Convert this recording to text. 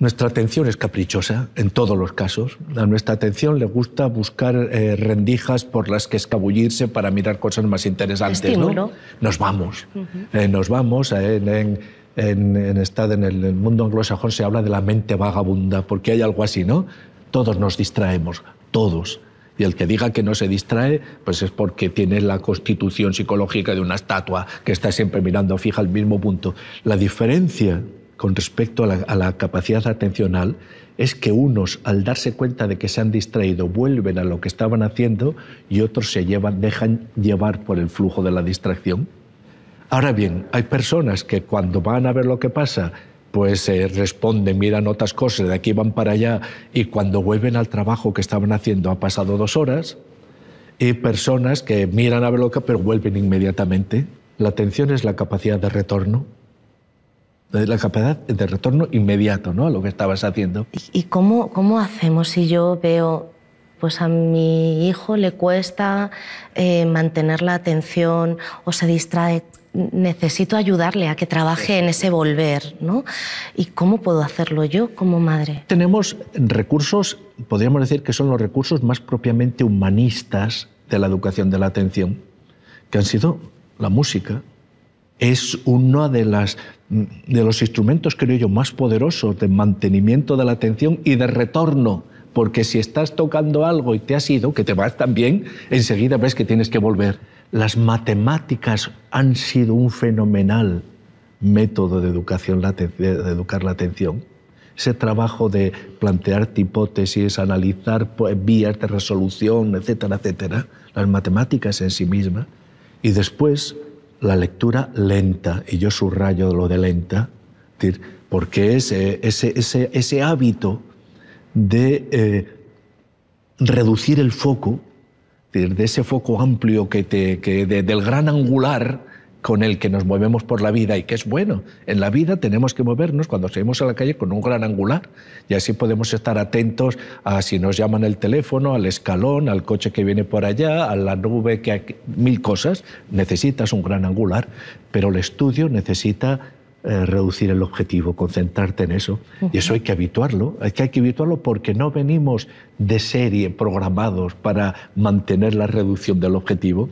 Nuestra atención es caprichosa en todos los casos. A nuestra atención le gusta buscar eh, rendijas por las que escabullirse para mirar cosas más interesantes. ¿no? Nos vamos, eh, nos vamos. Eh, en, en, en, en el mundo anglosajón se habla de la mente vagabunda, porque hay algo así, ¿no? Todos nos distraemos, todos. Y el que diga que no se distrae, pues es porque tiene la constitución psicológica de una estatua que está siempre mirando fija al mismo punto. La diferencia con respecto a la, capacidad atencional es que unos, al darse cuenta de que se han distraído, vuelven a lo que estaban haciendo y otros se llevan, dejan llevar por el flujo de la distracción. Ahora bien, hay personas que cuando van a ver lo que pasa, pues eh, responden, miran otras cosas, de aquí van para allá, y cuando vuelven al trabajo que estaban haciendo ha pasado dos horas, y personas que miran a ver lo que, pero vuelven inmediatamente. La atención es la capacidad de retorno la capacidad de retorno inmediato, ¿no? A lo que estabas haciendo. ¿Y, cómo, hacemos si yo veo, pues a mi hijo le cuesta eh, mantener la atención o se distrae? Necesito ayudarle a que trabaje en ese volver, ¿no? ¿Y cómo puedo hacerlo yo como madre? Tenemos recursos, podríamos decir que son los recursos más propiamente humanistas de la educación de la atención, que han sido la música, es uno de, los instrumentos, creo yo, más poderosos de mantenimiento de la atención y de retorno. Porque si estás tocando algo y te has ido, que te vas también, enseguida ves que tienes que volver. Las matemáticas han sido un fenomenal método de, educación, de educar la atención. Ese trabajo de plantear hipótesis, analizar pues, vías de resolución, etcétera, etcétera, las matemáticas en sí mismas. Y después, la lectura lenta, y yo subrayo lo de lenta, porque ese, ese, hábito de eh, reducir el foco, de ese foco amplio que te, del gran angular con el que nos movemos por la vida y que es bueno. En la vida tenemos que movernos cuando salimos a la calle con un gran angular y así podemos estar atentos a si nos llaman el teléfono, al escalón, al coche que viene por allá, a la nube que hay, mil cosas. Necesitas un gran angular, pero el estudio necesita eh, reducir el objetivo, concentrarte en eso. Y eso hay que habituarlo, hay que, hay que habituarlo porque no venimos de serie programados para mantener la reducción del objetivo.